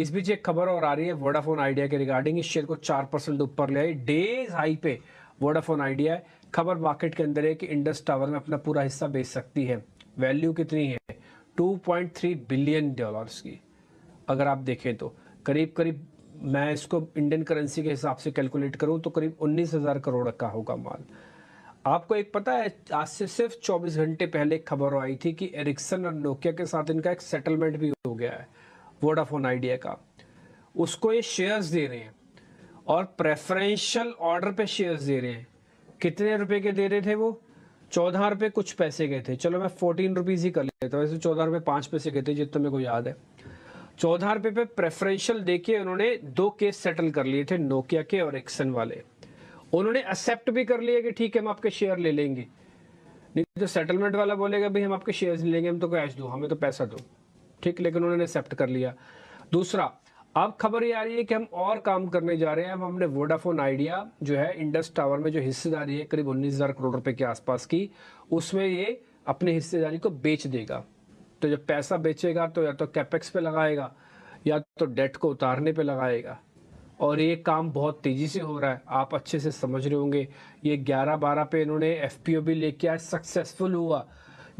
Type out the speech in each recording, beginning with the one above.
इस बीच एक खबर और आ रही है वोडाफोन आइडिया के रिगार्डिंग इस शेयर को चार परसेंट ऊपर ले आई डेज हाई पे वोडाफोन आइडिया है खबर मार्केट के अंदर है कि इंडस टावर में अपना पूरा हिस्सा बेच सकती है वैल्यू कितनी है 2.3 बिलियन डॉलर्स की अगर आप देखें तो करीब करीब मैं इसको इंडियन करेंसी के हिसाब से कैलकुलेट करूं तो करीब उन्नीस हज़ार करोड़ का होगा माल आपको एक पता है आज से सिर्फ 24 घंटे पहले एक खबर आई थी कि एरिक्सन और नोकिया के साथ इनका एक सेटलमेंट भी हो गया है वोडाफोन आइडिया का उसको ये शेयर्स दे रहे हैं और प्रेफरेंशियल ऑर्डर पे शेयर्स दे रहे हैं कितने रुपए के दे रहे थे वो चौदह रुपए कुछ पैसे के थे चलो मैं फोर्टीन रुपीज़ ही कर लेता हूँ वैसे चौदह रुपए पांच पैसे के थे जितने मेरे को याद है चौदह रुपए पे प्रेफरेंशियल दे के उन्होंने दो केस सेटल कर लिए थे नोकिया के और एक्सन वाले उन्होंने एक्सेप्ट भी कर लिया कि ठीक है हम आपके शेयर ले लेंगे नहीं तो सेटलमेंट वाला बोलेगा भाई हम आपके शेयर्स ले लेंगे हम तो कैश दो हमें तो पैसा दो ठीक लेकिन उन्होंने एक्सेप्ट कर लिया दूसरा अब खबर ये आ रही है कि हम और काम करने जा रहे हैं अब हमने वोडाफोन आइडिया जो है इंडस टावर में जो हिस्सेदारी है करीब उन्नीस हज़ार करोड़ रुपए के आसपास की उसमें ये अपनी हिस्सेदारी को बेच देगा तो जब पैसा बेचेगा तो या तो कैपेक्स पे लगाएगा या तो डेट को उतारने पे लगाएगा और ये काम बहुत तेज़ी से हो रहा है आप अच्छे से समझ रहे होंगे ये ग्यारह बारह पे इन्होंने एफ भी लेके आए सक्सेसफुल हुआ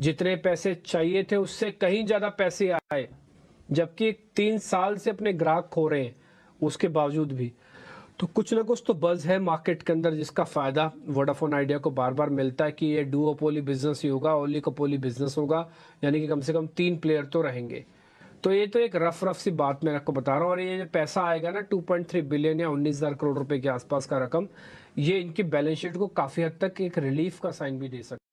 जितने पैसे चाहिए थे उससे कहीं ज़्यादा पैसे आए जबकि तीन साल से अपने ग्राहक खो रहे हैं उसके बावजूद भी तो कुछ ना कुछ तो बज़ है मार्केट के अंदर जिसका फ़ायदा वोडाफोन आइडिया को बार बार मिलता है कि ये डू पोली बिजनेस ही होगा ओली को पोली बिजनेस होगा यानी कि कम से कम तीन प्लेयर तो रहेंगे तो ये तो एक रफ रफ सी बात मैं आपको बता रहा हूँ और ये जो पैसा आएगा ना 2.3 बिलियन या उन्नीस हज़ार करोड़ रुपए के आसपास का रकम ये इनकी बैलेंस शीट को काफ़ी हद तक एक रिलीफ का साइन भी दे सकता